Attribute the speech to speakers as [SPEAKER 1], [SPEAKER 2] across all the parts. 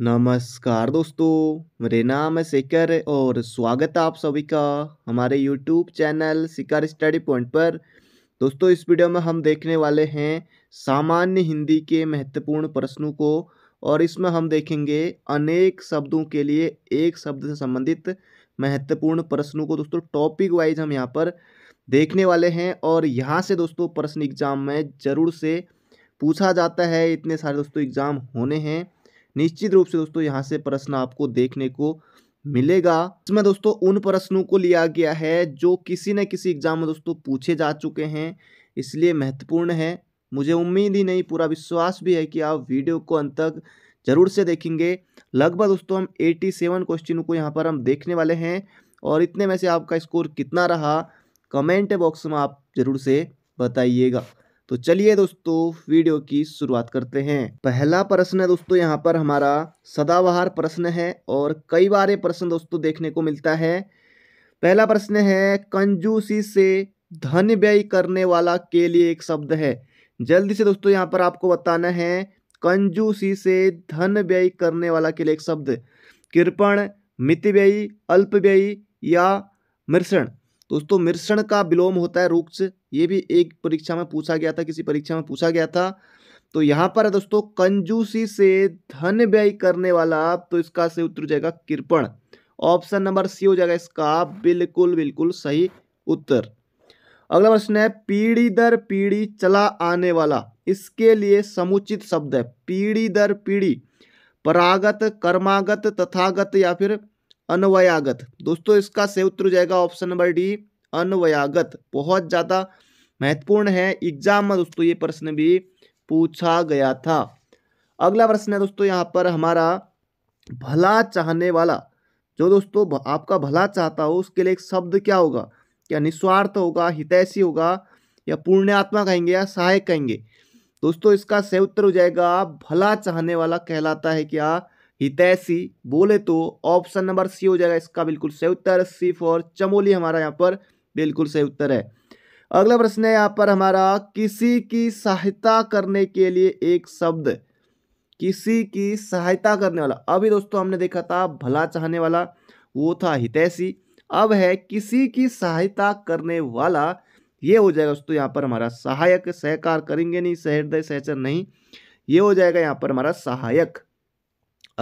[SPEAKER 1] नमस्कार दोस्तों मेरा नाम है शिकर और स्वागत है आप सभी का हमारे YouTube channel Shikhar study point पर दोस्तों इस वीडियो में हम देखने वाले हैं सामान्य हिंदी के महत्वपूर्ण प्रश्नों को और इसमें हम देखेंगे अनेक शब्दों के लिए एक शब्द से संबंधित महत्वपूर्ण प्रश्नों को दोस्तों टॉपिक वाइज हम यहाँ पर देखने वाले हैं और यहाँ से दोस्तों प्रश्न एग्जाम में ज़रूर से पूछा जाता है इतने सारे दोस्तों एग्ज़ाम होने हैं निश्चित रूप से दोस्तों यहाँ से प्रश्न आपको देखने को मिलेगा इसमें दोस्तों उन प्रश्नों को लिया गया है जो किसी न किसी एग्जाम में दोस्तों पूछे जा चुके हैं इसलिए महत्वपूर्ण है मुझे उम्मीद ही नहीं पूरा विश्वास भी है कि आप वीडियो को अंत तक जरूर से देखेंगे लगभग दोस्तों हम 87 क्वेश्चन को यहाँ पर हम देखने वाले हैं और इतने में से आपका स्कोर कितना रहा कमेंट बॉक्स में आप ज़रूर से बताइएगा तो चलिए दोस्तों वीडियो की शुरुआत करते हैं पहला प्रश्न है दोस्तों यहाँ पर हमारा सदाबहार प्रश्न है और कई बार ये प्रश्न दोस्तों देखने को मिलता है पहला प्रश्न है कंजूसी से धन व्यय करने वाला के लिए एक शब्द है जल्दी से दोस्तों यहाँ पर आपको बताना है कंजूसी से धन व्यय करने वाला के लिए एक शब्द कृपण मित व्ययी अल्प व्ययी या मिश्रण दोस्तों मिश्रण का विलोम होता है रूक्ष ये भी एक परीक्षा में पूछा गया था किसी परीक्षा में पूछा गया था तो यहाँ पर है दोस्तों कंजूसी से धन व्यय करने वाला तो इसका से उत्तर हो जाएगा कृपण ऑप्शन नंबर सी हो जाएगा इसका बिल्कुल बिल्कुल सही उत्तर अगला प्रश्न है पीढ़ी दर पीढ़ी चला आने वाला इसके लिए समुचित शब्द है पीढ़ी दर पीढ़ी परागत कर्मागत तथागत या फिर अनवयागत दोस्तों इसका सही उत्तर हो जाएगा ऑप्शन नंबर डी अनवयागत बहुत ज़्यादा महत्वपूर्ण है एग्जाम में दोस्तों ये प्रश्न भी पूछा गया था अगला प्रश्न है दोस्तों यहाँ पर हमारा भला चाहने वाला जो दोस्तों आपका भला चाहता हो उसके लिए एक शब्द क्या होगा क्या निस्वार्थ होगा हितैषी होगा या पुण्यात्मा कहेंगे या सहायक कहेंगे दोस्तों इसका सही उत्तर हो जाएगा भला चाहने वाला कहलाता है क्या हितैषी बोले तो ऑप्शन नंबर सी हो जाएगा इसका बिल्कुल सही उत्तर सी फॉर चमोली हमारा यहाँ पर बिल्कुल सही उत्तर है अगला प्रश्न है यहाँ पर हमारा किसी की सहायता करने के लिए एक शब्द किसी की सहायता करने वाला अभी दोस्तों हमने देखा था भला चाहने वाला वो था हितैषी अब है किसी की सहायता करने वाला ये हो जाएगा दोस्तों यहाँ पर हमारा सहायक सहकार करेंगे नहीं सहृदय सहचर नहीं ये हो जाएगा यहाँ पर हमारा सहायक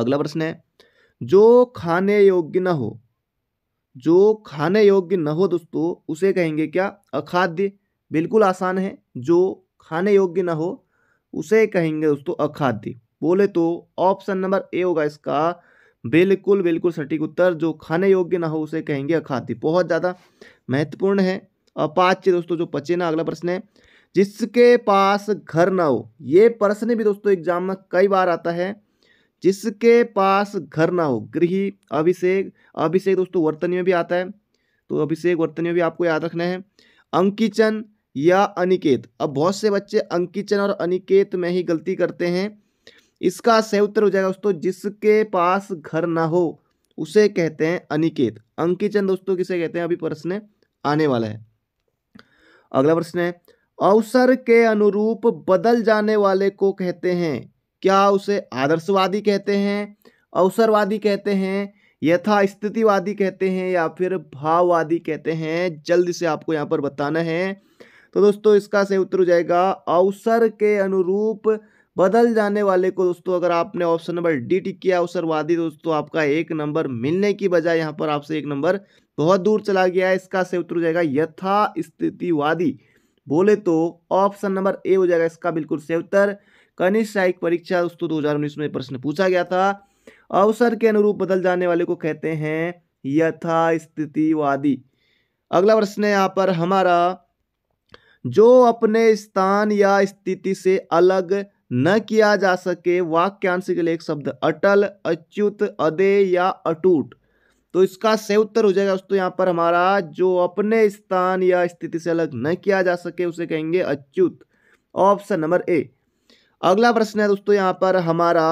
[SPEAKER 1] अगला प्रश्न है जो खाने योग्य न हो जो खाने योग्य न हो दोस्तों उसे कहेंगे क्या अखाद्य बिल्कुल आसान है जो खाने योग्य न हो उसे कहेंगे दोस्तों अखाद्य बोले तो ऑप्शन नंबर ए होगा इसका बिल्कुल बिल्कुल सटीक उत्तर जो खाने योग्य ना हो उसे कहेंगे अखाद्य बहुत ज़्यादा महत्वपूर्ण है अपाच्य दोस्तों जो पचे ना अगला प्रश्न है जिसके पास घर ना हो ये प्रश्न भी दोस्तों एग्जाम में कई बार आता है जिसके पास घर ना हो गृह अभिषेक अभिषेक दोस्तों वर्तन में भी आता है तो अभिषेक वर्तन में भी आपको याद रखना है अंकिचन या अनिकेत अब बहुत से बच्चे अंकिचन और अनिकेत में ही गलती करते हैं इसका सही उत्तर हो जाएगा दोस्तों जिसके पास घर ना हो उसे कहते हैं अनिकेत अंकिचन दोस्तों किसे कहते हैं अभी प्रश्न आने वाला है अगला प्रश्न है अवसर के अनुरूप बदल जाने वाले को कहते हैं क्या उसे आदर्शवादी कहते हैं अवसरवादी कहते हैं यथा स्थितिवादी कहते हैं या फिर भाववादी कहते हैं जल्दी से आपको यहाँ पर बताना है तो दोस्तों इसका सही उत्तर हो जाएगा अवसर के अनुरूप बदल जाने वाले को दोस्तों अगर आपने ऑप्शन नंबर डी टिक किया अवसरवादी दोस्तों आपका एक नंबर मिलने की बजाय यहाँ पर आपसे एक नंबर बहुत दूर चला गया है इसका सही उत्तर हो जाएगा यथा स्थितिवादी बोले तो ऑप्शन नंबर ए हो जाएगा इसका बिल्कुल सही उत्तर कनिष्ठ सहायक परीक्षा दोस्तों दो हजार उन्नीस में प्रश्न पूछा गया था अवसर के अनुरूप बदल जाने वाले को कहते हैं यथा स्थितिवादी अगला प्रश्न है यहाँ पर हमारा जो अपने स्थान या स्थिति से अलग न किया जा सके वाक्यांश के लिए एक शब्द अटल अच्युत अदे या अटूट तो इसका सही उत्तर हो जाएगा दोस्तों यहाँ पर हमारा जो अपने स्थान या स्थिति से अलग न किया जा सके उसे कहेंगे अच्युत ऑप्शन नंबर ए अगला प्रश्न है दोस्तों यहाँ पर हमारा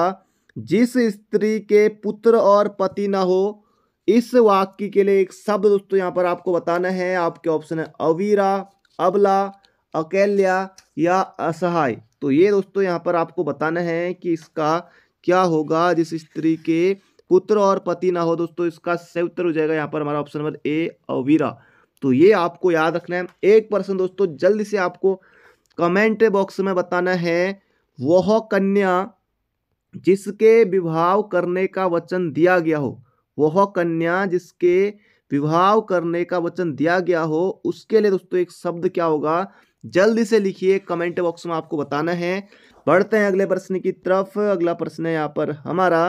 [SPEAKER 1] जिस स्त्री के पुत्र और पति ना हो इस वाक्य के लिए एक शब्द दोस्तों यहाँ पर आपको बताना है आपके ऑप्शन है अवीरा अबला अकेल्या या असहाय तो ये दोस्तों यहाँ पर आपको बताना है कि इसका क्या होगा जिस स्त्री के पुत्र और पति ना हो दोस्तों इसका सही उत्तर हो जाएगा यहाँ पर हमारा ऑप्शन नंबर ए अवीरा तो ये आपको याद रखना है एक पर्सन दोस्तों जल्दी से आपको कमेंट बॉक्स में बताना है वह कन्या जिसके विवाह करने का वचन दिया गया हो वह कन्या जिसके विवाह करने का वचन दिया गया हो उसके लिए दोस्तों एक शब्द क्या होगा जल्दी से लिखिए कमेंट बॉक्स में आपको बताना है बढ़ते हैं अगले प्रश्न की तरफ अगला प्रश्न है यहाँ पर हमारा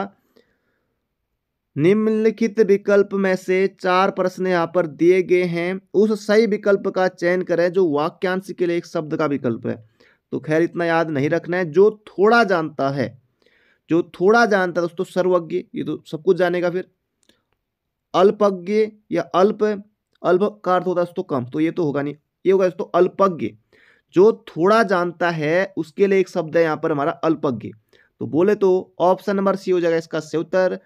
[SPEAKER 1] निम्नलिखित विकल्प में से चार प्रश्न यहाँ पर दिए गए हैं उस सही विकल्प का चयन करें जो वाक्यांश के लिए एक शब्द का विकल्प है तो खैर इतना याद नहीं रखना है जो थोड़ा जानता है जो थोड़ा जानता है दोस्तों सर्वज्ञ ये तो सब कुछ जानेगा फिर अल्पज्ञ या अल्प अल्प का अर्थ होता है दोस्तों कम तो ये तो होगा नहीं ये होगा दोस्तों अल्पज्ञ जो थोड़ा जानता है उसके लिए एक शब्द है यहाँ पर हमारा अल्पज्ञ तो बोले तो ऑप्शन नंबर सी हो जाएगा इसका से उत्तर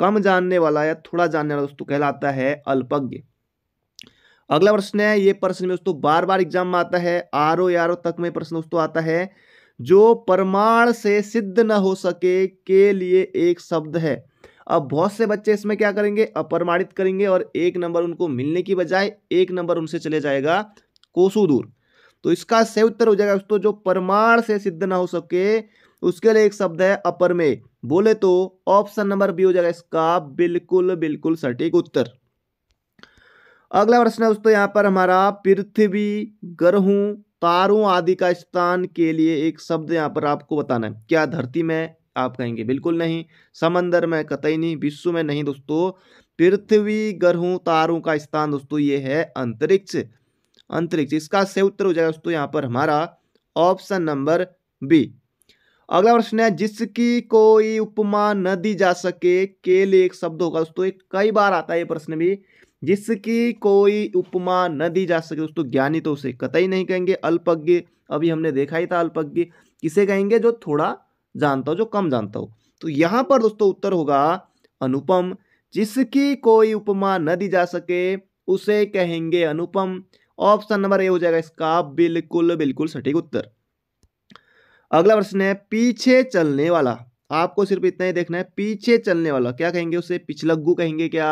[SPEAKER 1] कम जानने वाला या थोड़ा जानने वाला दोस्तों कहलाता है अल्पज्ञ अगला प्रश्न है ये प्रश्न दोस्तों बार बार एग्जाम में आता है आर ओ आर ओ तक में प्रश्न दोस्तों आता है जो प्रमाण से सिद्ध न हो सके के लिए एक शब्द है अब बहुत से बच्चे इसमें क्या करेंगे अप्रमाणित करेंगे और एक नंबर उनको मिलने की बजाय एक नंबर उनसे चले जाएगा कोसू दूर तो इसका सही उत्तर हो जाएगा दोस्तों जो प्रमाण से सिद्ध ना हो सके उसके लिए एक शब्द है अपर में बोले तो ऑप्शन नंबर बी हो जाएगा इसका बिल्कुल बिल्कुल सटीक उत्तर अगला प्रश्न है दोस्तों यहाँ पर हमारा पृथ्वी ग्रहों तारों आदि का स्थान के लिए एक शब्द यहाँ पर आपको बताना है क्या धरती में आप कहेंगे बिल्कुल नहीं समंदर में कतई नहीं विश्व में नहीं दोस्तों पृथ्वी ग्रहों तारों का स्थान दोस्तों ये है अंतरिक्ष अंतरिक्ष इसका सही उत्तर हो जाएगा दोस्तों यहाँ पर हमारा ऑप्शन नंबर बी अगला प्रश्न है जिसकी कोई उपमा न दी जा सके के लिए एक शब्द होगा दोस्तों कई बार आता है ये प्रश्न भी जिसकी कोई उपमा न दी जा सके दोस्तों ज्ञानी तो उसे कतई नहीं कहेंगे अल्पज्ञ अभी हमने देखा ही था अल्पज्ञ किसे कहेंगे जो थोड़ा जानता हो जो कम जानता हो तो यहाँ पर दोस्तों उत्तर होगा अनुपम जिसकी कोई उपमा न दी जा सके उसे कहेंगे अनुपम ऑप्शन नंबर ए हो जाएगा इसका बिल्कुल बिल्कुल सटीक उत्तर अगला प्रश्न है पीछे चलने वाला आपको सिर्फ इतना ही देखना है पीछे चलने वाला क्या कहेंगे उसे पिछलग्गू कहेंगे क्या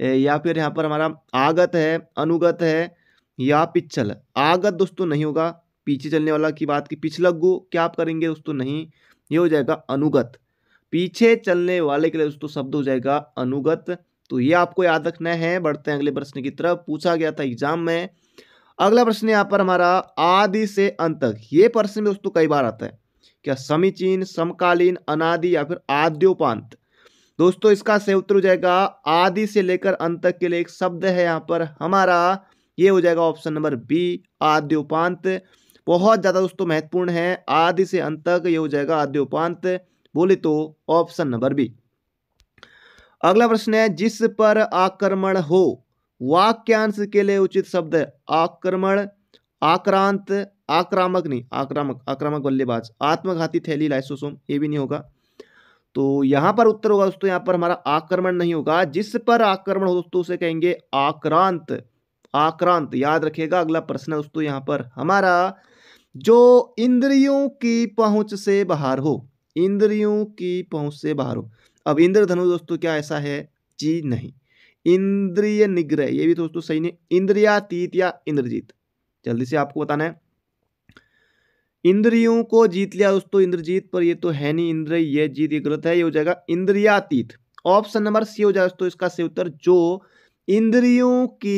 [SPEAKER 1] या फिर यहाँ पर हमारा आगत है अनुगत है या पिछल आगत दोस्तों तो नहीं होगा पीछे चलने वाला की बात की गु क्या आप करेंगे दोस्तों तो नहीं ये हो जाएगा अनुगत पीछे चलने वाले के लिए दोस्तों तो शब्द हो जाएगा अनुगत तो ये आपको याद रखना है बढ़ते हैं अगले प्रश्न की तरफ पूछा गया था एग्जाम में अगला प्रश्न यहाँ पर हमारा आदि से अंत तक ये प्रश्न में दोस्तों कई बार आता है क्या समीचीन समकालीन अनादि या फिर आद्योपांत दोस्तों इसका सही उत्तर हो जाएगा आदि से लेकर अंत तक के लिए एक शब्द है यहाँ पर हमारा ये हो जाएगा ऑप्शन नंबर बी आद्य उपांत बहुत ज़्यादा दोस्तों महत्वपूर्ण है आदि से अंत तक ये हो जाएगा आद्य उपांत बोले तो ऑप्शन नंबर बी अगला प्रश्न है जिस पर आक्रमण हो वाक्यांश के लिए उचित शब्द आक्रमण आक्रांत आक्रामक नहीं आक्रामक आक्रामक बल्लेबाज आत्मघाती थैली लाइसोसोम ये भी नहीं होगा तो यहां पर उत्तर होगा दोस्तों यहां पर हमारा आक्रमण नहीं होगा जिस पर आक्रमण हो दोस्तों उसे कहेंगे आक्रांत आक्रांत याद रखिएगा अगला प्रश्न है दोस्तों यहां पर हमारा जो इंद्रियों की पहुंच से बाहर हो इंद्रियों की पहुंच से बाहर हो अब इंद्रधनु दोस्तों क्या ऐसा है जी नहीं इंद्रिय निग्रह ये भी दोस्तों सही नहीं इंद्रियातीत या इंद्रजीत जल्दी से आपको बताना है इंद्रियों को जीत लिया दोस्तों इंद्रजीत पर ये तो है नहीं इंद्र ये जीत ये गलत है ये हो जाएगा इंद्रियातीत ऑप्शन नंबर सी हो जाएगा दोस्तों इसका सही उत्तर जो इंद्रियों की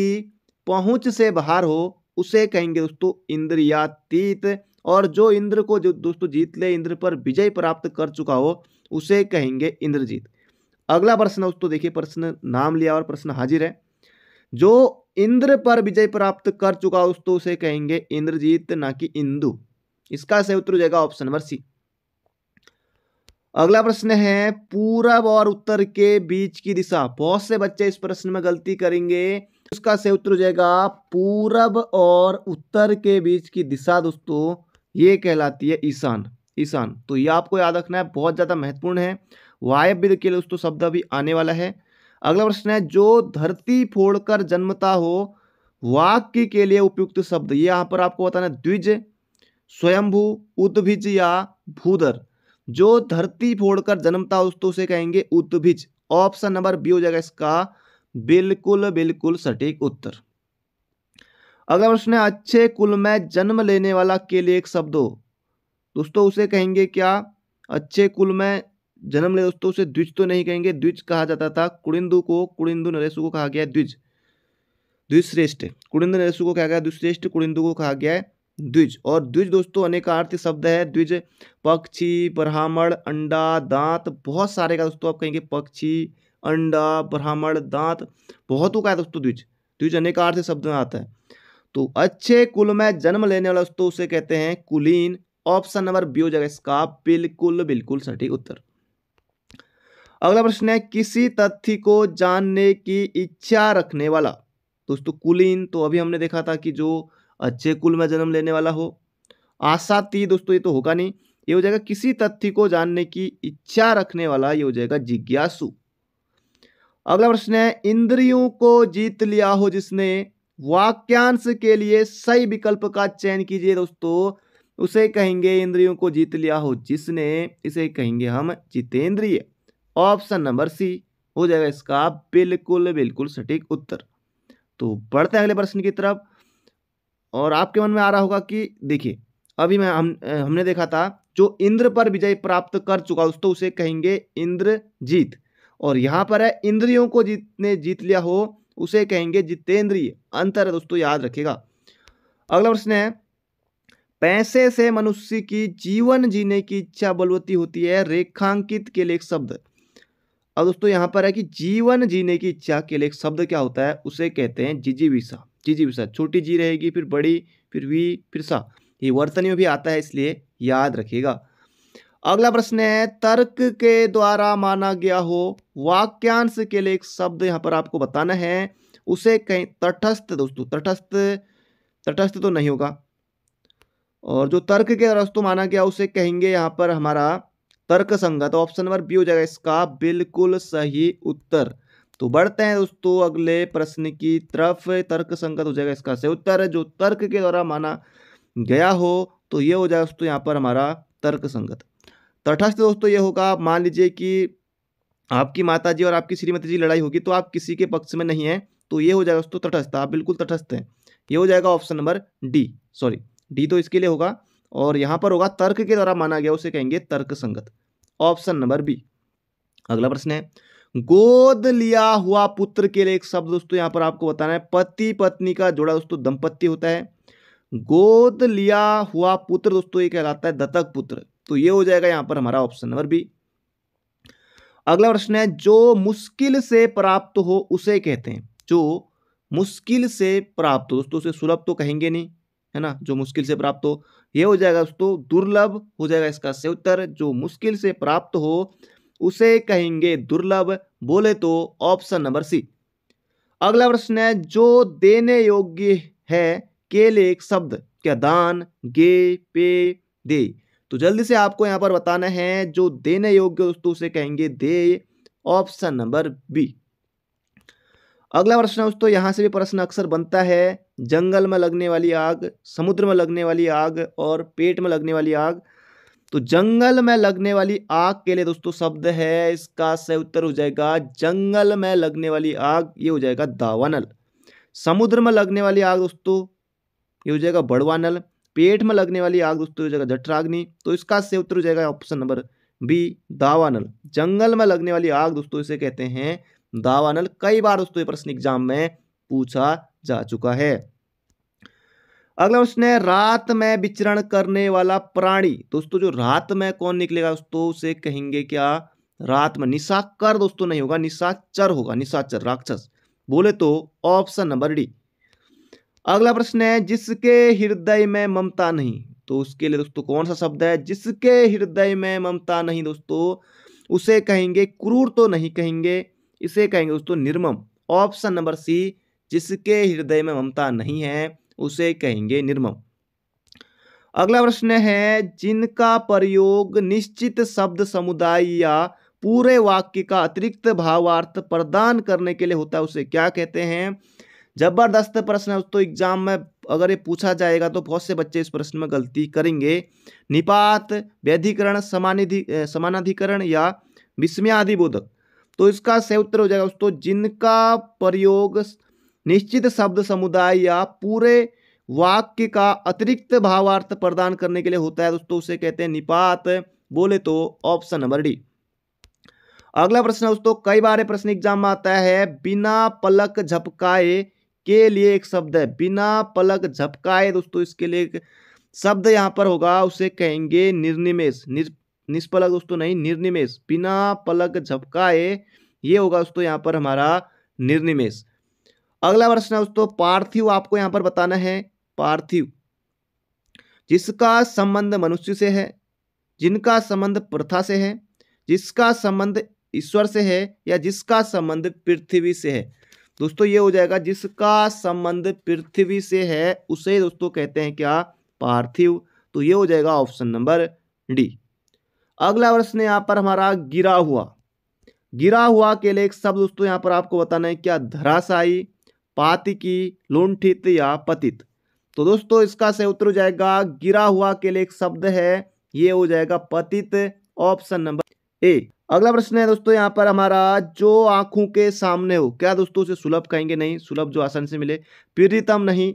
[SPEAKER 1] पहुंच से बाहर हो उसे कहेंगे दोस्तों इंद्रियातीत और जो इंद्र को जो दोस्तों जीत ले इंद्र पर विजय प्राप्त कर चुका हो उसे कहेंगे इंद्रजीत अगला प्रश्न दोस्तों देखिए प्रश्न नाम लिया और प्रश्न हाजिर है जो इंद्र पर विजय प्राप्त कर चुका हो दोस्तों उसे कहेंगे इंद्रजीत ना कि इंदु इसका सही उत्तर हो जाएगा ऑप्शन नंबर सी अगला प्रश्न है पूरब और उत्तर के बीच की दिशा बहुत से बच्चे इस प्रश्न में गलती करेंगे उसका सही उत्तर हो जाएगा पूरब और उत्तर के बीच की दिशा दोस्तों ये कहलाती है ईशान ईशान तो ये आपको याद रखना है बहुत ज़्यादा महत्वपूर्ण है वायव्य के लिए दोस्तों शब्द अभी आने वाला है अगला प्रश्न है जो धरती फोड़कर जन्मता हो वाक्य के लिए उपयुक्त शब्द ये यहाँ पर आपको बताना द्विज स्वयंभू उद्भिज या भूधर जो धरती फोड़कर जन्मता उस तो उसे कहेंगे उद्भिज ऑप्शन नंबर बी हो जाएगा इसका बिल्कुल बिल्कुल सटीक उत्तर अगला प्रश्न है अच्छे कुल में जन्म लेने वाला के लिए एक शब्द हो दोस्तों उसे कहेंगे क्या अच्छे कुल में जन्म ले दोस्तों उसे द्विज तो नहीं कहेंगे द्विज कहा जाता था कुड़िंदु को कुड़िंदु नरेशु को कहा गया द्विज द्विश्रेष्ठ कुड़िंदु नरेशु को कहा गया द्विश्रेष्ठ कुड़िंदु को कहा गया है द्विज और द्विज दोस्तों अनेकार्थी शब्द है द्विज पक्षी ब्राह्मण अंडा दांत बहुत सारे का दोस्तों आप कहेंगे पक्षी अंडा ब्राह्मण दांत बहुतों का है दोस्तों द्विज द्विज अनेकार्थी शब्द में आता है तो अच्छे कुल में जन्म लेने वाला दोस्तों उसे कहते हैं कुलीन ऑप्शन नंबर बी हो जाएगा इसका बिल्कुल बिल्कुल सटीक उत्तर अगला प्रश्न है किसी तथ्य को जानने की इच्छा रखने वाला दोस्तों कुलीन तो अभी हमने देखा था कि जो अच्छे कुल में जन्म लेने वाला हो आशाती दोस्तों ये तो होगा नहीं ये हो जाएगा किसी तथ्य को जानने की इच्छा रखने वाला ये हो जाएगा जिज्ञासु अगला प्रश्न है इंद्रियों को जीत लिया हो जिसने वाक्यांश के लिए सही विकल्प का चयन कीजिए दोस्तों उसे कहेंगे इंद्रियों को जीत लिया हो जिसने इसे कहेंगे हम जितेंद्रिय ऑप्शन नंबर सी हो जाएगा इसका बिल्कुल बिल्कुल सटीक उत्तर तो बढ़ते हैं अगले प्रश्न की तरफ और आपके मन में आ रहा होगा कि देखिए अभी मैं हम हमने देखा था जो इंद्र पर विजय प्राप्त कर चुका उस तो उसे कहेंगे इंद्र जीत और यहाँ पर है इंद्रियों को जीतने जीत लिया हो उसे कहेंगे जितेंद्रिय अंतर है दोस्तों याद रखिएगा अगला प्रश्न है पैसे से मनुष्य की जीवन जीने की इच्छा बलवती होती है रेखांकित के लिए एक शब्द अब दोस्तों यहाँ पर है कि जीवन जीने की इच्छा के लिए एक शब्द क्या होता है उसे कहते हैं जिजीविशा जी जी साथ छोटी जी रहेगी फिर बड़ी फिर वी फिर सा ये वर्तनी में भी आता है इसलिए याद रखिएगा अगला प्रश्न है तर्क के द्वारा माना गया हो वाक्यांश के लिए एक शब्द यहाँ पर आपको बताना है उसे कहीं तटस्थ दोस्तों तटस्थ तटस्थ तो नहीं होगा और जो तर्क के रस्तों माना गया उसे कहेंगे यहाँ पर हमारा तर्क संगत ऑप्शन नंबर बी हो जाएगा इसका बिल्कुल सही उत्तर तो बढ़ते हैं दोस्तों अगले प्रश्न की तरफ तर्क संगत हो जाएगा इसका से उत्तर है जो तर्क के द्वारा माना गया हो तो ये हो जाएगा दोस्तों यहाँ पर हमारा तर्क संगत तटस्थ दोस्तों ये होगा मान लीजिए कि आपकी माता और आपकी श्रीमती जी लड़ाई होगी तो आप किसी के पक्ष में नहीं है तो ये हो जाएगा दोस्तों तटस्थ आप बिल्कुल तटस्थ हैं ये हो जाएगा option number D sorry D तो इसके लिए होगा और यहाँ पर होगा तर्क के द्वारा माना गया उसे कहेंगे तर्क संगत ऑप्शन नंबर बी अगला प्रश्न है गोद लिया हुआ पुत्र के लिए एक शब्द दोस्तों यहां पर आपको बताना है पति पत्नी का जोड़ा दोस्तों दंपत्ति होता है गोद लिया हुआ पुत्र दोस्तों ये कहलाता है दत्तक पुत्र तो ये हो जाएगा यहां पर हमारा ऑप्शन नंबर बी अगला प्रश्न है जो मुश्किल से प्राप्त हो उसे कहते हैं जो मुश्किल से प्राप्त हो दोस्तों उसे सुलभ तो कहेंगे नहीं है ना जो मुश्किल से प्राप्त हो यह हो जाएगा दोस्तों दुर्लभ हो जाएगा इसका से उत्तर जो मुश्किल से प्राप्त हो उसे कहेंगे दुर्लभ बोले तो ऑप्शन नंबर सी अगला प्रश्न है जो देने योग्य है केले एक शब्द क्या दान गे पे दे तो जल्दी से आपको यहां पर बताना है जो देने योग्य दोस्तों उसे कहेंगे दे ऑप्शन नंबर बी अगला प्रश्न दोस्तों यहां से भी प्रश्न अक्सर बनता है जंगल में लगने वाली आग समुद्र में लगने वाली आग और पेट में लगने वाली आग तो जंगल में लगने वाली आग के लिए दोस्तों शब्द है इसका सही उत्तर हो जाएगा जंगल में लगने वाली आग ये हो जाएगा दावानल समुद्र में लगने वाली आग दोस्तों ये हो जाएगा बड़वानल पेट में लगने वाली आग दोस्तों हो जाएगा जठराग्नि तो इसका सही उत्तर हो जाएगा ऑप्शन नंबर बी दावानल जंगल में लगने वाली आग दोस्तों इसे कहते हैं दावानल कई बार दोस्तों ये प्रश्न एग्जाम में पूछा जा चुका है अगला प्रश्न है रात में विचरण करने वाला प्राणी दोस्तों जो रात में कौन निकलेगा दोस्तों उसे कहेंगे क्या रात में निशाकर दोस्तों नहीं होगा निशाचर होगा निशाचर राक्षस बोले तो ऑप्शन नंबर डी अगला प्रश्न है जिसके हृदय में ममता नहीं तो उसके लिए दोस्तों कौन सा शब्द है जिसके हृदय में ममता नहीं दोस्तों उसे कहेंगे क्रूर तो नहीं कहेंगे इसे कहेंगे दोस्तों निर्मम ऑप्शन नंबर सी जिसके हृदय में ममता नहीं है उसे कहेंगे निर्मम अगला प्रश्न है जिनका प्रयोग निश्चित शब्द समुदाय या पूरे वाक्य का अतिरिक्त भावार्थ प्रदान करने के लिए होता है उसे क्या कहते हैं जबरदस्त प्रश्न है दोस्तों एग्जाम में अगर ये पूछा जाएगा तो बहुत से बच्चे इस प्रश्न में गलती करेंगे निपात व्यधिकरण समानिधि समानाधिकरण या विस्मयादिबोधक तो इसका सही उत्तर हो जाएगा दोस्तों जिनका प्रयोग निश्चित शब्द समुदाय या पूरे वाक्य का अतिरिक्त भावार्थ प्रदान करने के लिए होता है दोस्तों उसे कहते हैं निपात बोले तो ऑप्शन नंबर डी अगला प्रश्न दोस्तों कई बार प्रश्न एग्जाम में आता है बिना पलक झपकाए के लिए एक शब्द है बिना पलक झपकाए दोस्तों इसके लिए एक शब्द यहाँ पर होगा उसे कहेंगे निर्निमेश निष्पलक दोस्तों नहीं निर्निमेश बिना पलक झपकाए ये होगा दोस्तों यहाँ पर हमारा निर्निमेश अगला प्रश्न है दोस्तों पार्थिव आपको यहां पर बताना है पार्थिव जिसका संबंध मनुष्य से है जिनका संबंध प्रथा से है जिसका संबंध ईश्वर से है या जिसका संबंध पृथ्वी से है दोस्तों ये हो जाएगा जिसका संबंध पृथ्वी से है उसे दोस्तों कहते हैं क्या पार्थिव तो ये हो जाएगा ऑप्शन नंबर डी अगला प्रश्न यहाँ पर हमारा गिरा हुआ गिरा हुआ के लिए एक शब्द दोस्तों यहाँ पर आपको बताना है क्या धराशाई पाति की लुंठित या पतित तो दोस्तों इसका सही उत्तर हो जाएगा गिरा हुआ के लिए एक शब्द है ये हो जाएगा पतित ऑप्शन नंबर ए अगला प्रश्न है दोस्तों यहाँ पर हमारा जो आंखों के सामने हो क्या दोस्तों उसे सुलभ कहेंगे नहीं सुलभ जो आसन से मिले पीड़ितम नहीं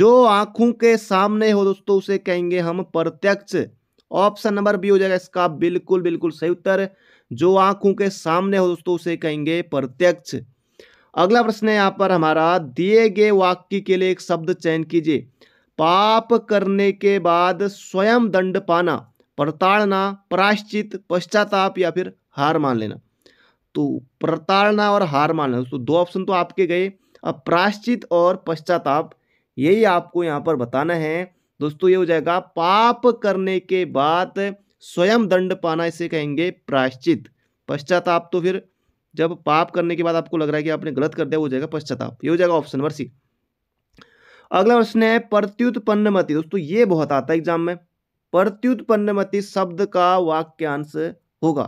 [SPEAKER 1] जो आंखों के सामने हो दोस्तों उसे कहेंगे हम प्रत्यक्ष ऑप्शन नंबर बी हो जाएगा इसका बिल्कुल बिल्कुल सही उत्तर जो आंखों के सामने हो दोस्तों उसे कहेंगे प्रत्यक्ष अगला प्रश्न है यहाँ पर हमारा दिए गए वाक्य के लिए एक शब्द चयन कीजिए पाप करने के बाद स्वयं दंड पाना प्रताड़ना प्राश्चित पश्चाताप या फिर हार मान लेना तो प्रताड़ना और हार मान लेना तो दो ऑप्शन तो आपके गए अब प्राश्चित और पश्चाताप यही आपको यहाँ पर बताना है दोस्तों ये हो जाएगा पाप करने के बाद स्वयं दंड पाना इसे कहेंगे प्राश्चित पश्चाताप तो फिर जब पाप करने के बाद आपको लग रहा है कि आपने गलत कर दिया हो जाएगा पश्चाताप ये हो जाएगा ऑप्शन नंबर सी अगला प्रश्न है प्रत्युत्पन्न प्रत्युत्पन्नमति दोस्तों ये बहुत आता है एग्जाम में प्रत्युत्पन्न मति शब्द का वाक्यांश होगा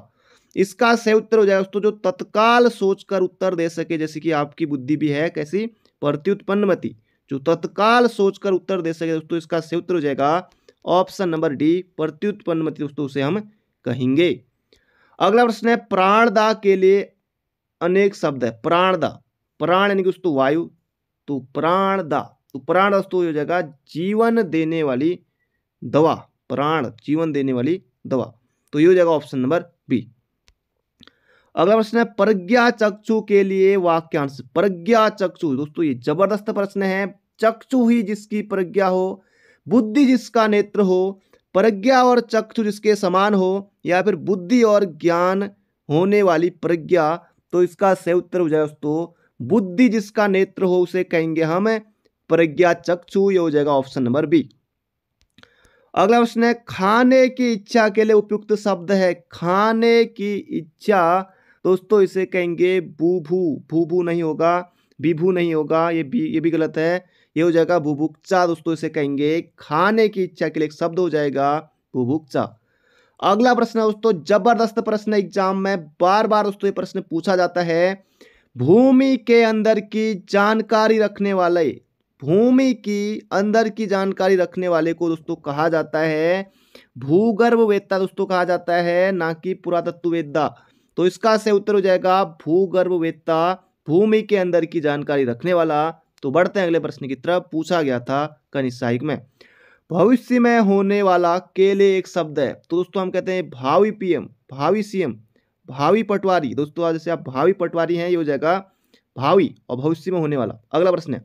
[SPEAKER 1] इसका सही उत्तर हो जाएगा दोस्तों जो तत्काल सोचकर उत्तर दे सके जैसे कि आपकी बुद्धि भी है कैसी प्रत्युत्पन्न मति जो तत्काल सोचकर उत्तर दे सके दोस्तों इसका सही उत्तर हो जाएगा ऑप्शन नंबर डी प्रत्युत्पन्न मति दोस्तों उसे हम कहेंगे अगला प्रश्न है प्राणदा के लिए अनेक शब्द है प्राण प्राणदा प्राण यानी कि उस तो वायु तो प्राण प्राणदा तो प्राण दोस्तों हो जाएगा जीवन देने वाली दवा प्राण जीवन देने वाली दवा तो ये हो जाएगा ऑप्शन नंबर बी अगला प्रश्न है प्रज्ञा चक्षु के लिए वाक्यांश प्रज्ञा चक्षु दोस्तों ये जबरदस्त प्रश्न है चक्षु ही जिसकी प्रज्ञा हो बुद्धि जिसका नेत्र हो प्रज्ञा और चक्षु जिसके समान हो या फिर बुद्धि और ज्ञान होने वाली प्रज्ञा तो इसका सही उत्तर हो जाएगा दोस्तों बुद्धि जिसका नेत्र हो उसे कहेंगे हम प्रज्ञा चक्षु ये हो जाएगा ऑप्शन नंबर बी अगला प्रश्न है खाने की इच्छा के लिए उपयुक्त शब्द है खाने की इच्छा दोस्तों इसे कहेंगे भूभू भूभू नहीं होगा बीभू नहीं होगा ये भी ये भी गलत है ये हो जाएगा भूभुक्चा दोस्तों इसे कहेंगे खाने की इच्छा के लिए एक शब्द हो जाएगा भूभुक्चा अगला प्रश्न है दोस्तों जबरदस्त प्रश्न एग्जाम में बार बार दोस्तों ये प्रश्न पूछा जाता है भूमि के अंदर की जानकारी रखने वाले भूमि की अंदर की जानकारी रखने वाले को दोस्तों कहा जाता है भूगर्भ वेत्ता दोस्तों कहा जाता है ना कि पुरातत्व वेदा तो इसका से उत्तर हो जाएगा भूगर्भ वेत्ता भूमि के अंदर की जानकारी रखने वाला तो बढ़ते हैं अगले प्रश्न की तरफ पूछा गया था कनिष्ठ में भविष्य में होने वाला के लिए एक शब्द है तो दोस्तों हम कहते हैं भावी पीएम भावी सीएम भावी पटवारी दोस्तों जैसे आप भावी पटवारी हैं ये हो जाएगा भावी और भविष्य में होने वाला अगला प्रश्न है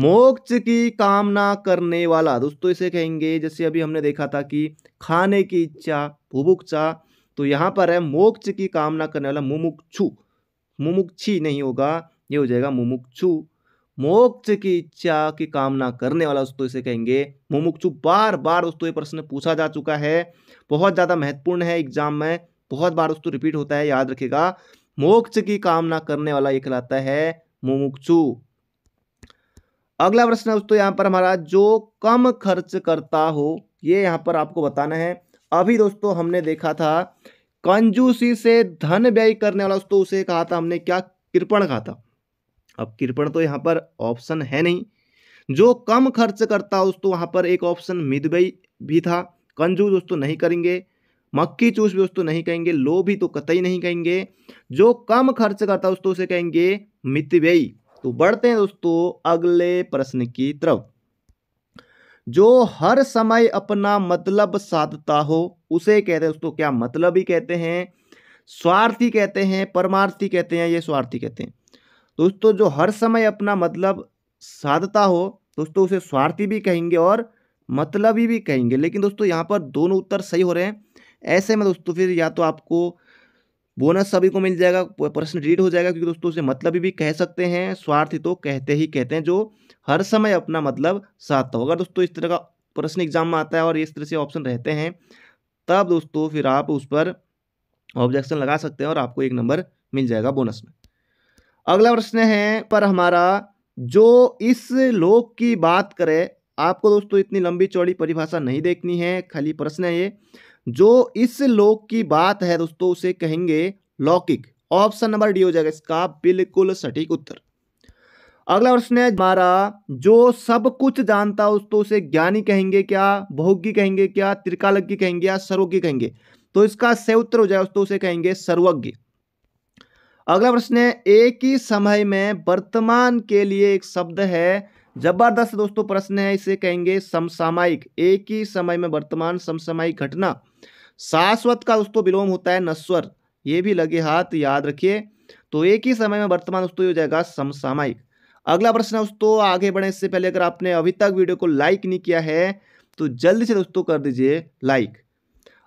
[SPEAKER 1] मोक्ष की कामना करने वाला दोस्तों इसे कहेंगे जैसे अभी हमने देखा था कि खाने की इच्छा भुभुक्षा तो यहाँ पर है मोक्ष की कामना करने वाला मुमुक्षु मुमुक्षी नहीं होगा ये हो जाएगा मुमुक्षु मोक्ष की इच्छा की कामना करने वाला दोस्तों इसे कहेंगे मुमुक्षु बार बार दोस्तों ये प्रश्न पूछा जा चुका है बहुत ज़्यादा महत्वपूर्ण है एग्जाम में बहुत बार दोस्तों रिपीट होता है याद रखेगा मोक्ष की कामना करने वाला ये कहलाता है मुमुक्षु अगला प्रश्न दोस्तों यहाँ पर हमारा जो कम खर्च करता हो ये यहाँ पर आपको बताना है अभी दोस्तों हमने देखा था कंजूसी से धन व्यय करने वाला दोस्तों उसे कहा था हमने क्या कृपण कहा था अब कृपण तो यहाँ पर ऑप्शन है नहीं जो कम खर्च करता दोस्तों वहाँ पर एक ऑप्शन मिदबई भी था कंजू दोस्तों नहीं करेंगे मक्की चूस भी दोस्तों नहीं कहेंगे लो भी तो कतई नहीं कहेंगे जो कम खर्च करता दोस्तों उसे कहेंगे मितव्ययी तो बढ़ते हैं दोस्तों अगले प्रश्न की तरफ जो हर समय अपना मतलब साधता हो उसे कहते हैं दोस्तों क्या मतलब ही कहते हैं स्वार्थी कहते हैं परमार्थी कहते हैं ये स्वार्थी कहते हैं दोस्तों जो हर समय अपना मतलब साधता हो दोस्तों उसे स्वार्थी भी कहेंगे और मतलबी भी कहेंगे लेकिन दोस्तों यहाँ पर दोनों उत्तर सही हो रहे हैं ऐसे में दोस्तों फिर या तो आपको बोनस सभी को मिल जाएगा प्रश्न रीड हो जाएगा क्योंकि दोस्तों उसे मतलबी भी कह सकते हैं स्वार्थी तो कहते ही कहते हैं जो हर समय अपना मतलब साधता हो अगर दोस्तों इस तरह का प्रश्न एग्जाम में आता है और इस तरह से ऑप्शन रहते हैं तब दोस्तों फिर आप उस पर ऑब्जेक्शन लगा सकते हैं और आपको एक नंबर मिल जाएगा बोनस में अगला प्रश्न है पर हमारा जो इस लोक की बात करे आपको दोस्तों इतनी लंबी चौड़ी परिभाषा नहीं देखनी है खाली प्रश्न है ये जो इस लोक की बात है दोस्तों उसे कहेंगे लौकिक ऑप्शन नंबर डी हो जाएगा इसका बिल्कुल सटीक उत्तर अगला प्रश्न है हमारा जो सब कुछ जानता है दोस्तों उसे ज्ञानी कहेंगे क्या भोग्य कहेंगे क्या त्रिकालज्ञ कहेंगे या सर्वज्ञ कहेंगे तो इसका सह उत्तर हो जाएगा दोस्तों उसे कहेंगे सर्वज्ञ अगला प्रश्न है एक ही समय में वर्तमान के लिए एक शब्द है जबरदस्त दोस्तों प्रश्न है इसे कहेंगे समसामायिक एक ही समय में वर्तमान समसामायिक घटना शाश्वत का दोस्तों विलोम होता है नश्वर ये भी लगे हाथ याद रखिए तो एक ही समय में वर्तमान दोस्तों हो जाएगा समसामायिक अगला प्रश्न है दोस्तों आगे बढ़ने से पहले अगर आपने अभी तक वीडियो को लाइक नहीं किया है तो जल्दी से दोस्तों कर दीजिए लाइक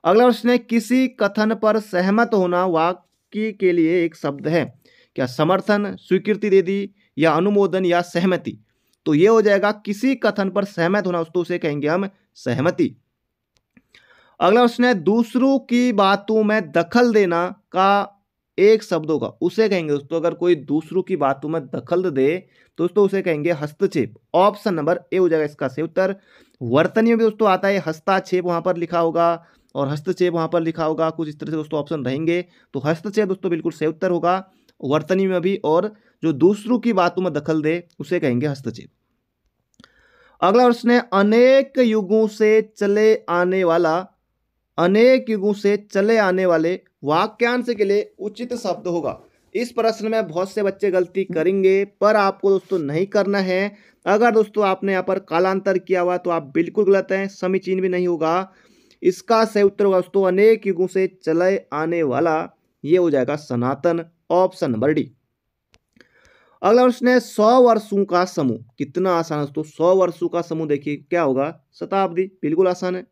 [SPEAKER 1] अगला प्रश्न है किसी कथन पर सहमत होना वाक की के लिए एक शब्द है क्या समर्थन स्वीकृति दे दी या अनुमोदन या सहमति तो ये हो जाएगा किसी कथन पर सहमत होना तो उसे कहेंगे हम सहमति अगला प्रश्न है दूसरों की बातों में दखल देना का एक शब्द होगा उसे कहेंगे दोस्तों अगर कोई दूसरों की बातों में दखल दे तो दोस्तों उसे कहेंगे हस्तक्षेप ऑप्शन नंबर ए हो जाएगा इसका सही उत्तर वर्तनी में भी दोस्तों आता है हस्ताक्षेप वहां पर लिखा होगा और हस्तक्षेप वहाँ पर लिखा होगा कुछ इस तरह से दोस्तों ऑप्शन रहेंगे तो हस्तक्षेप दोस्तों बिल्कुल सही उत्तर होगा वर्तनी में भी और जो दूसरों की बातों में दखल दे उसे कहेंगे हस्तक्षेप अगला प्रश्न है अनेक युगों से चले आने वाला अनेक युगों से चले आने वाले वाक्यांश के लिए उचित शब्द होगा इस प्रश्न में बहुत से बच्चे गलती करेंगे पर आपको दोस्तों नहीं करना है अगर दोस्तों आपने यहाँ पर कालांतर किया हुआ तो आप बिल्कुल गलत हैं समीचीन भी नहीं होगा इसका उत्तर होगा दोस्तों अनेक युगों से चले आने वाला ये हो जाएगा सनातन ऑप्शन नंबर डी अगला प्रश्न है सौ वर्षों का समूह कितना आसान है सौ वर्षों का समूह देखिए क्या होगा शताब्दी बिल्कुल आसान है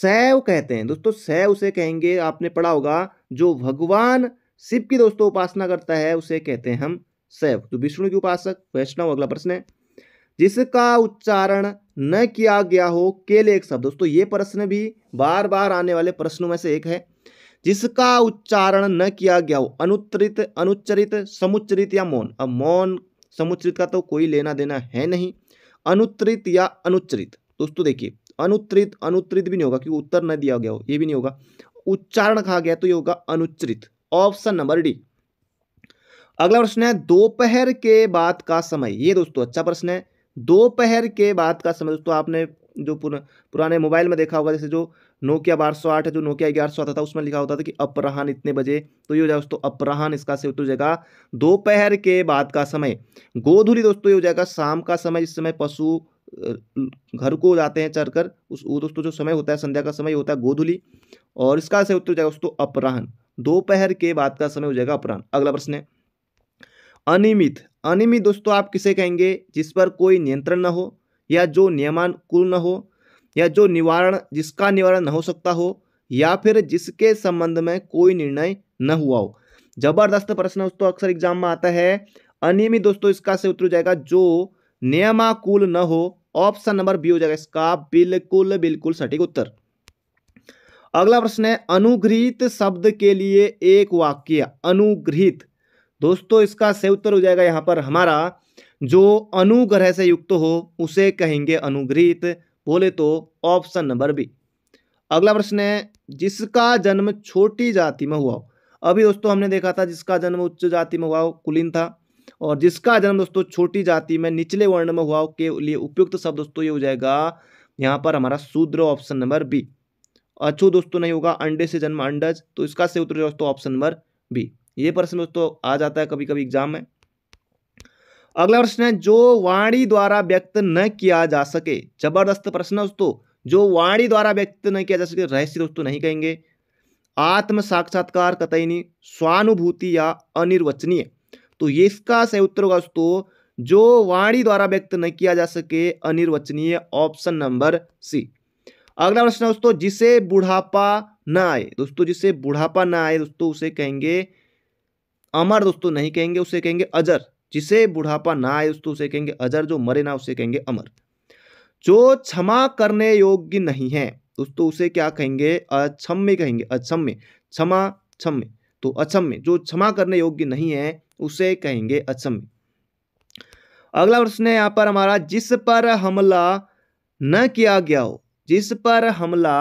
[SPEAKER 1] सैव कहते हैं दोस्तों सैव उसे कहेंगे आपने पढ़ा होगा जो भगवान शिव की दोस्तों उपासना करता है उसे कहते हैं हम सैव तो विष्णु की उपासक वैष्णव अगला प्रश्न है जिसका उच्चारण न किया गया हो केले एक शब्द दोस्तों ये प्रश्न भी बार बार आने वाले प्रश्नों में से एक है जिसका उच्चारण न किया गया हो अनुत्तरित अनुच्चरित समुच्चरित या मौन अब मौन समुच्चरित का तो कोई लेना देना है नहीं अनुत्तरित या अनुच्चरित दोस्तों देखिए अनुत्तरित अनुत्तरित भी नहीं होगा क्योंकि उत्तर न दिया गया हो ये भी नहीं होगा उच्चारण कहा गया तो ये होगा अनुच्चरित ऑप्शन नंबर डी अगला प्रश्न है दोपहर के बाद का समय ये दोस्तों अच्छा प्रश्न है दोपहर के बाद का समय दोस्तों आपने जो पुराने मोबाइल में देखा होगा जैसे जो नोकिया बारह सौ आठ है जो नोकिया ग्यारह सौ आता था उसमें लिखा होता था कि अपराहन इतने बजे तो ये हो जाएगा दोस्तों अपराहन इसका से उत्तर जाएगा दोपहर के बाद का समय गोधुली दोस्तों ये हो जाएगा शाम का समय जिस समय पशु घर को जाते हैं चर कर उस वो दोस्तों जो समय होता है संध्या का समय होता है गोधुली और इसका से उत्तर जाएगा दोस्तों अपराहन दोपहर के बाद का समय हो जाएगा अपराहन अगला प्रश्न है अनियमित अनियमित दोस्तों आप किसे कहेंगे जिस पर कोई नियंत्रण न हो या जो नियमानुकूल न हो या जो निवारण जिसका निवारण न हो सकता हो या फिर जिसके संबंध में कोई निर्णय न हुआ हो जबरदस्त प्रश्न दोस्तों अक्सर एग्जाम में आता है अनियमित दोस्तों इसका से उत्तर जाएगा जो नियमाकूल न हो ऑप्शन नंबर बी हो जाएगा इसका बिल्कुल बिल्कुल सटीक उत्तर अगला प्रश्न है अनुग्रहित शब्द के लिए एक वाक्य अनुग्रहित दोस्तों इसका सही उत्तर हो जाएगा यहाँ पर हमारा जो अनुग्रह से युक्त हो उसे कहेंगे अनुग्रहित बोले तो ऑप्शन नंबर बी अगला प्रश्न है जिसका जन्म छोटी जाति में हुआ हो अभी दोस्तों हमने देखा था जिसका जन्म उच्च जाति में हुआ हो कुलीन था और जिसका जन्म दोस्तों छोटी जाति में निचले वर्ण में हुआ हो के लिए उपयुक्त शब्द दोस्तों ये हो जाएगा यहाँ पर हमारा शूद्र ऑप्शन नंबर बी अच्छो दोस्तों नहीं होगा अंडे से जन्म अंडज तो इसका सही उत्तर दोस्तों ऑप्शन नंबर बी ये प्रश्न तो आ जाता है कभी कभी एग्जाम में अगला प्रश्न है जो वाणी द्वारा व्यक्त न किया जा सके जबरदस्त प्रश्न है दोस्तों जो वाणी द्वारा व्यक्त न किया जा सके रहस्य दोस्तों नहीं कहेंगे आत्म साक्षात्कार नहीं स्वानुभूति या अनिर्वचनीय तो ये इसका सही उत्तर होगा दोस्तों जो वाणी द्वारा व्यक्त न किया जा सके अनिर्वचनीय ऑप्शन नंबर सी अगला प्रश्न दोस्तों जिसे बुढ़ापा न आए दोस्तों जिसे बुढ़ापा न आए दोस्तों उसे कहेंगे अमर दोस्तों नहीं कहेंगे उसे कहेंगे अजर जिसे बुढ़ापा ना आए दोस्तों उसे कहेंगे अजर जो मरे ना उसे कहेंगे अमर जो क्षमा करने योग्य नहीं है दोस्तों उसे क्या कहेंगे अक्षम्य कहेंगे अक्षम्य क्षमा क्षम्य तो अक्षम्य जो क्षमा करने योग्य नहीं है उसे कहेंगे अक्षम्य अगला प्रश्न है यहाँ पर हमारा जिस पर हमला न किया गया हो जिस पर हमला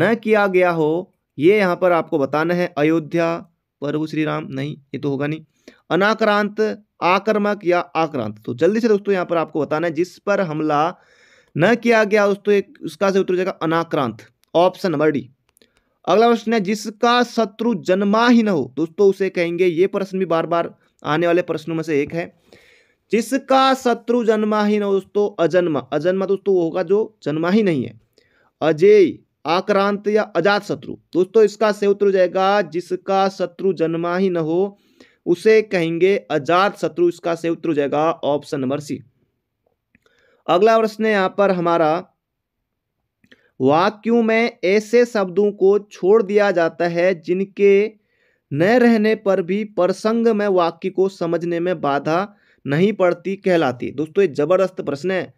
[SPEAKER 1] न किया गया हो ये यहाँ पर आपको बताना है अयोध्या प्रभु श्री राम नहीं ये तो होगा नहीं अनाक्रांत आक्रमक या आक्रांत तो जल्दी से दोस्तों यहाँ पर आपको बताना है जिस पर हमला न किया गया दोस्तों एक उसका से उत्तर जाएगा अनाक्रांत ऑप्शन नंबर डी अगला प्रश्न है जिसका शत्रु जन्मा ही न हो दोस्तों उसे कहेंगे ये प्रश्न भी बार बार आने वाले प्रश्नों में से एक है जिसका शत्रु जन्मा ही न हो दोस्तों अजन्मा अजन्मा दोस्तों वो होगा जो जन्मा ही नहीं है अजय आक्रांत या अजात शत्रु दोस्तों इसका सही उत्तर हो जाएगा जिसका शत्रु जन्मा ही न हो उसे कहेंगे अजात शत्रु इसका सही उत्तर हो जाएगा ऑप्शन नंबर सी अगला प्रश्न यहाँ पर हमारा वाक्यों में ऐसे शब्दों को छोड़ दिया जाता है जिनके न रहने पर भी प्रसंग में वाक्य को समझने में बाधा नहीं पड़ती कहलाती दोस्तों ये जबरदस्त प्रश्न है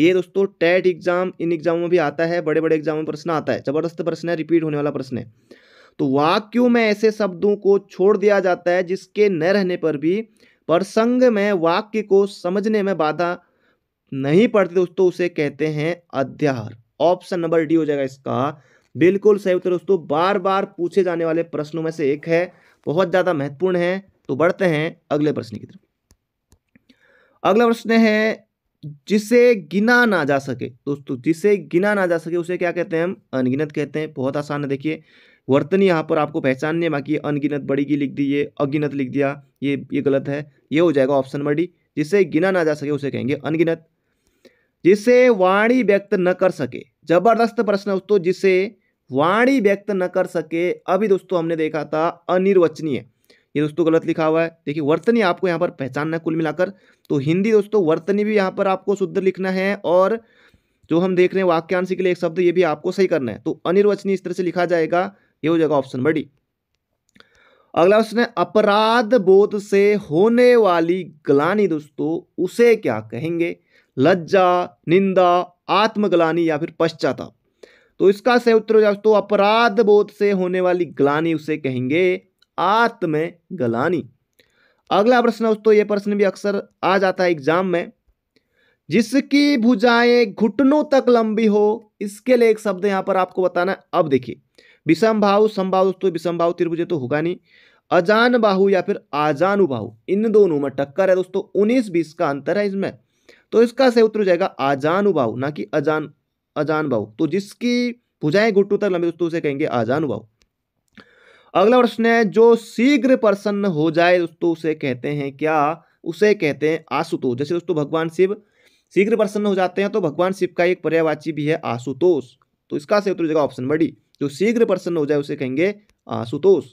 [SPEAKER 1] ये दोस्तों टेट एग्जाम इन एग्जामों में भी आता है बड़े बड़े एग्जाम में प्रश्न आता है जबरदस्त प्रश्न है रिपीट होने वाला प्रश्न है तो वाक्यों में ऐसे शब्दों को छोड़ दिया जाता है जिसके न रहने पर भी प्रसंग में वाक्य को समझने में बाधा नहीं पड़ती दोस्तों उसे कहते हैं अध्याहार ऑप्शन नंबर डी हो जाएगा इसका बिल्कुल सही उत्तर दोस्तों बार बार पूछे जाने वाले प्रश्नों में से एक है बहुत ज़्यादा महत्वपूर्ण है तो बढ़ते हैं अगले प्रश्न की तरफ अगला प्रश्न है जिसे गिना ना जा सके दोस्तों जिसे गिना ना जा सके उसे क्या कहते हैं हम अनगिनत कहते हैं बहुत आसान है देखिए वर्तनी यहाँ पर आपको पहचानने बाकी अनगिनत बड़ी की लिख दी ये अगिनत लिख दिया ये ये गलत है ये हो जाएगा ऑप्शन नंबर डी जिसे गिना ना जा सके उसे कहेंगे अनगिनत जिसे वाणी व्यक्त न कर सके जबरदस्त प्रश्न दोस्तों जिसे वाणी व्यक्त न कर सके अभी दोस्तों हमने देखा था अनिर्वचनीय ये दोस्तों गलत लिखा हुआ है देखिए वर्तनी आपको यहाँ पर पहचानना है कुल मिलाकर तो हिंदी दोस्तों वर्तनी भी यहाँ पर आपको शुद्ध लिखना है और जो हम देख रहे हैं वाक्यांश के लिए एक शब्द ये भी आपको सही करना है तो अनिर्वचनीय इस तरह से लिखा जाएगा ये हो जाएगा ऑप्शन बड़ी अगला प्रश्न है अपराध बोध से होने वाली ग्लानी दोस्तों उसे क्या कहेंगे लज्जा निंदा आत्मग्लानी या फिर पश्चाताप तो इसका सही उत्तर हो दोस्तों अपराध बोध से होने वाली ग्लानी उसे कहेंगे आत्म गलानी अगला प्रश्न दोस्तों ये प्रश्न भी अक्सर आ जाता है एग्जाम में जिसकी भुजाएं घुटनों तक लंबी हो इसके लिए एक शब्द यहां पर आपको बताना है अब देखिए विषम भाव संभाव दोस्तों विषम भाव त्रिभुजे तो होगा नहीं अजान बाहु या फिर आजानु बाहु इन दोनों में टक्कर है दोस्तों उन्नीस बीस का अंतर है इसमें तो इसका सही उत्तर हो जाएगा आजानु बाहु ना कि अजान अजान बाहु तो जिसकी भुजाएं घुटनों तक लंबी दोस्तों उसे कहेंगे आजानु बाहु अगला प्रश्न है जो शीघ्र प्रसन्न हो जाए दोस्तों उसे कहते हैं क्या उसे कहते हैं आशुतोष जैसे दोस्तों भगवान शिव शीघ्र प्रसन्न हो जाते हैं तो भगवान शिव का एक पर्यावाची भी है आशुतोष तो इसका सही उत्तर जगह ऑप्शन बड़ी जो शीघ्र प्रसन्न हो जाए उसे कहेंगे आशुतोष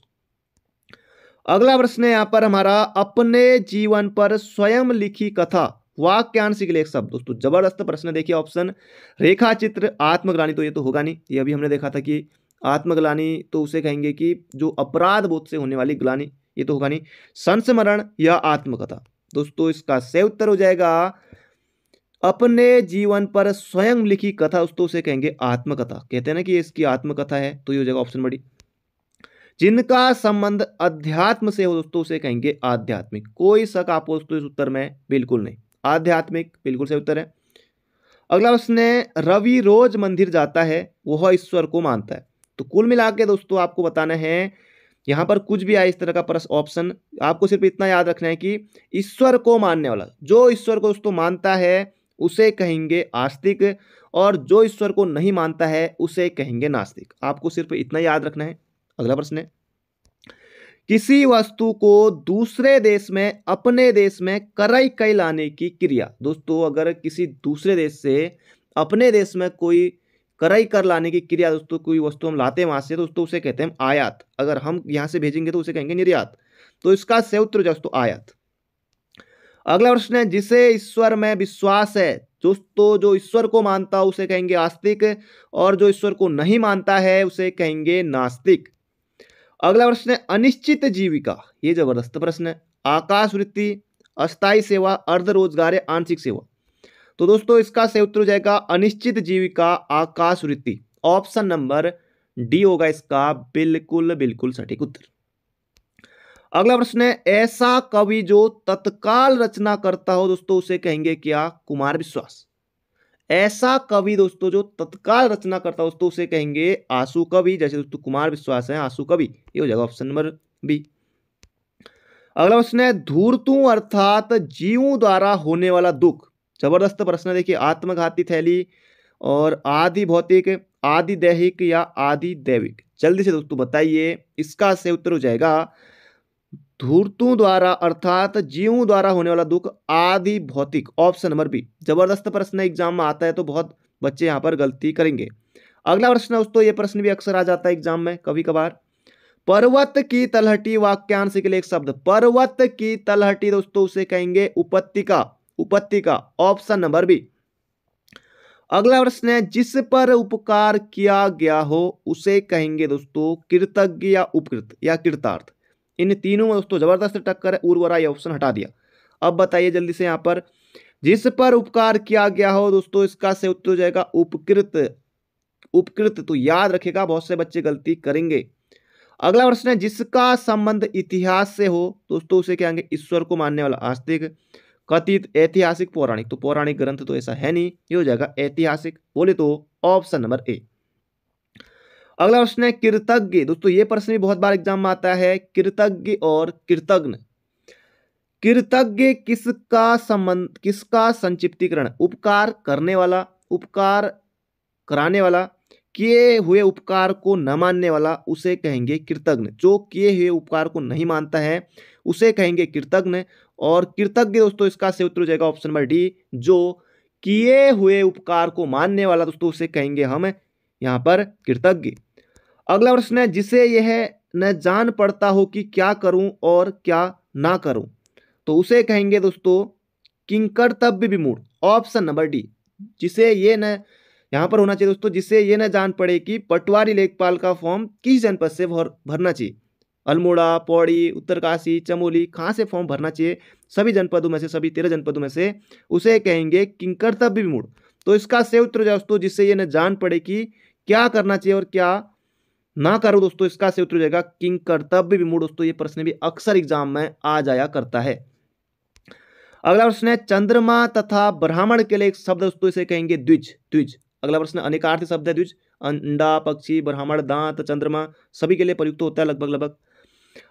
[SPEAKER 1] अगला प्रश्न है यहाँ पर हमारा अपने जीवन पर स्वयं लिखी कथा वाक्यांश के लिए एक शब्द दोस्तों जबरदस्त प्रश्न देखिए ऑप्शन रेखा चित्र आत्मग्रानी तो ये तो होगा नहीं ये अभी हमने देखा था कि आत्मग्लानी तो उसे कहेंगे कि जो अपराध बोध से होने वाली ग्लानी ये तो होगा नहीं संस्मरण या आत्मकथा दोस्तों इसका सही उत्तर हो जाएगा अपने जीवन पर स्वयं लिखी कथा दोस्तों उसे कहेंगे आत्मकथा कहते हैं ना कि इसकी आत्मकथा है तो ये हो जाएगा ऑप्शन बड़ी जिनका संबंध अध्यात्म से हो दोस्तों उसे कहेंगे आध्यात्मिक कोई शक आपको दोस्तों इस उत्तर में बिल्कुल नहीं आध्यात्मिक बिल्कुल सही उत्तर है अगला प्रश्न है रवि रोज मंदिर जाता है वह ईश्वर को मानता है तो कुल मिला के दोस्तों आपको बताना है यहाँ पर कुछ भी आए इस तरह का प्रश्न ऑप्शन आपको सिर्फ इतना याद रखना है कि ईश्वर को मानने वाला जो ईश्वर को दोस्तों मानता है उसे कहेंगे आस्तिक और जो ईश्वर को नहीं मानता है उसे कहेंगे नास्तिक आपको सिर्फ इतना याद रखना है अगला प्रश्न है किसी वस्तु को दूसरे देश में अपने देश में कराई कई लाने की क्रिया दोस्तों अगर किसी दूसरे देश से अपने देश में कोई कराई कर लाने की क्रिया दोस्तों कोई वस्तु हम लाते हैं वहाँ से दोस्तों उसे कहते हैं आयात अगर हम यहाँ से भेजेंगे तो उसे कहेंगे निर्यात तो इसका से उत्तर दोस्तों आयात अगला प्रश्न है जिसे ईश्वर में विश्वास है दोस्तों जो ईश्वर को मानता उसे कहेंगे आस्तिक और जो ईश्वर को नहीं मानता है उसे कहेंगे नास्तिक अगला प्रश्न है अनिश्चित जीविका ये जबरदस्त प्रश्न है आकाश वृत्ति अस्थायी सेवा अर्ध रोजगार या आंशिक सेवा तो दोस्तों इसका सही उत्तर हो जाएगा अनिश्चित जीविका आकाशवृत्ति ऑप्शन नंबर डी होगा इसका बिल्कुल बिल्कुल सटीक उत्तर अगला प्रश्न है ऐसा कवि जो तत्काल रचना करता हो दोस्तों उसे कहेंगे क्या कुमार विश्वास ऐसा कवि दोस्तों जो तत्काल रचना करता हो दोस्तों उसे कहेंगे आंसू कवि जैसे दोस्तों कुमार विश्वास है आंसू कवि ये हो जाएगा ऑप्शन नंबर बी अगला प्रश्न है धूर्तू अर्थात जीवों द्वारा होने वाला दुख जबरदस्त प्रश्न देखिए आत्मघाती थैली और आदि भौतिक आदि दैहिक या आदि दैविक जल्दी से दोस्तों बताइए इसका से उत्तर हो जाएगा धूर्तों द्वारा अर्थात जीवों द्वारा होने वाला दुख आदि भौतिक ऑप्शन नंबर बी जबरदस्त प्रश्न एग्जाम में आता है तो बहुत बच्चे यहाँ पर गलती करेंगे अगला प्रश्न दोस्तों ये प्रश्न भी अक्सर आ जाता है एग्जाम में कभी कभार पर्वत की तलहटी वाक्यांश के लिए एक शब्द पर्वत की तलहटी दोस्तों उसे कहेंगे उपत्यका उपत्ति का ऑप्शन नंबर बी अगला प्रश्न है जिस पर उपकार किया गया हो उसे कहेंगे दोस्तों कृतज्ञ या उपकृत या कृतार्थ इन तीनों में दोस्तों जबरदस्त टक्कर है उर्वरा यह ऑप्शन हटा दिया अब बताइए जल्दी से यहां पर जिस पर उपकार किया गया हो दोस्तों इसका से उत्तर हो जाएगा उपकृत उपकृत तो याद रखेगा बहुत से बच्चे गलती करेंगे अगला प्रश्न है जिसका संबंध इतिहास से हो दोस्तों उसे कहेंगे ईश्वर को मानने वाला आस्तिक कथित ऐतिहासिक पौराणिक तो पौराणिक ग्रंथ तो ऐसा है नहीं ये हो जाएगा ऐतिहासिक बोले तो ऑप्शन नंबर ए अगला प्रश्न है कृतज्ञ दोस्तों ये प्रश्न भी बहुत बार एग्जाम में आता है कृतज्ञ और कृतज्ञ कृतज्ञ किसका संबंध किसका संक्षिप्तिकरण उपकार करने वाला उपकार कराने वाला किए हुए उपकार को न मानने वाला उसे कहेंगे कृतज्ञ जो किए हुए उपकार को नहीं मानता है उसे कहेंगे कृतज्ञ और कृतज्ञ दोस्तों इसका सही उत्तर हो जाएगा ऑप्शन नंबर डी जो किए हुए उपकार को मानने वाला दोस्तों उसे कहेंगे हम यहाँ पर कृतज्ञ अगला प्रश्न है जिसे यह न जान पड़ता हो कि क्या करूं और क्या ना करूं तो उसे कहेंगे दोस्तों किंकर्तव्य विमूढ़ ऑप्शन नंबर डी जिसे ये न यहाँ पर होना चाहिए दोस्तों जिसे ये न जान पड़े कि पटवारी लेखपाल का फॉर्म किस जनपद से भर भरना चाहिए अल्मोड़ा पौड़ी उत्तरकाशी चमोली कहाँ से फॉर्म भरना चाहिए सभी जनपदों में से सभी तेरह जनपदों में से उसे कहेंगे किंकर्तव्य मूड तो इसका से उत्तर दोस्तों जिससे ये न जान पड़े कि क्या करना चाहिए और क्या ना करो दोस्तों इसका से उत्तर जाएगा किंग कर्तव्य विमूढ़ दोस्तों ये प्रश्न भी अक्सर एग्जाम में आ जाया करता है अगला प्रश्न है चंद्रमा तथा ब्राह्मण के लिए एक शब्द दोस्तों इसे कहेंगे द्विज द्विज अगला प्रश्न अनेकार्थी शब्द है द्विज अं, अंडा पक्षी ब्राह्मण दांत चंद्रमा सभी के लिए प्रयुक्त होता है लगभग लगभग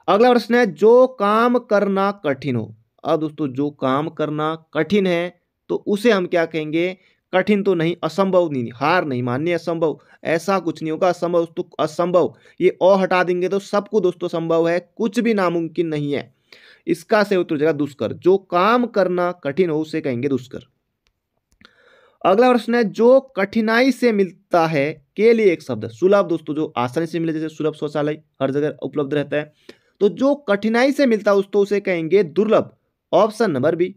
[SPEAKER 1] अगला प्रश्न है जो काम करना कठिन हो अब दोस्तों जो काम करना कठिन है तो उसे हम क्या कहेंगे कठिन तो नहीं असंभव नहीं हार नहीं मान्य असंभव ऐसा कुछ नहीं होगा असंभव दोस्तों असंभव ये ओ हटा देंगे तो सबको दोस्तों संभव है कुछ भी नामुमकिन नहीं है इसका से उत्तर जगह दुष्कर जो काम करना कठिन हो उसे कहेंगे दुष्कर अगला प्रश्न है जो कठिनाई से मिलता है के लिए एक शब्द सुलभ दोस्तों जो आसानी से मिले जैसे सुलभ शौचालय हर जगह उपलब्ध रहता है तो जो कठिनाई से मिलता है दोस्तों उसे कहेंगे दुर्लभ ऑप्शन नंबर बी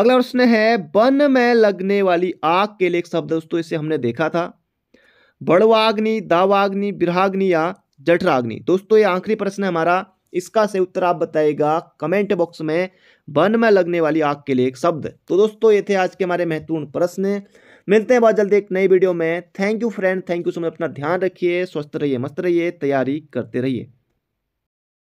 [SPEAKER 1] अगला प्रश्न है वन में लगने वाली आग के लिए एक शब्द दोस्तों इसे हमने देखा था बड़वाग्नि दावाग्नि बिराग्नि या जठराग्नि दोस्तों ये आखिरी प्रश्न है हमारा इसका से उत्तर आप बताएगा कमेंट बॉक्स में वन में लगने वाली आग के लिए एक शब्द तो दोस्तों ये थे आज के हमारे महत्वपूर्ण प्रश्न मिलते हैं बहुत जल्दी एक नई वीडियो में thank you friend thank you so much अपना ध्यान रखिए स्वस्थ रहिए मस्त रहिए तैयारी करते रहिए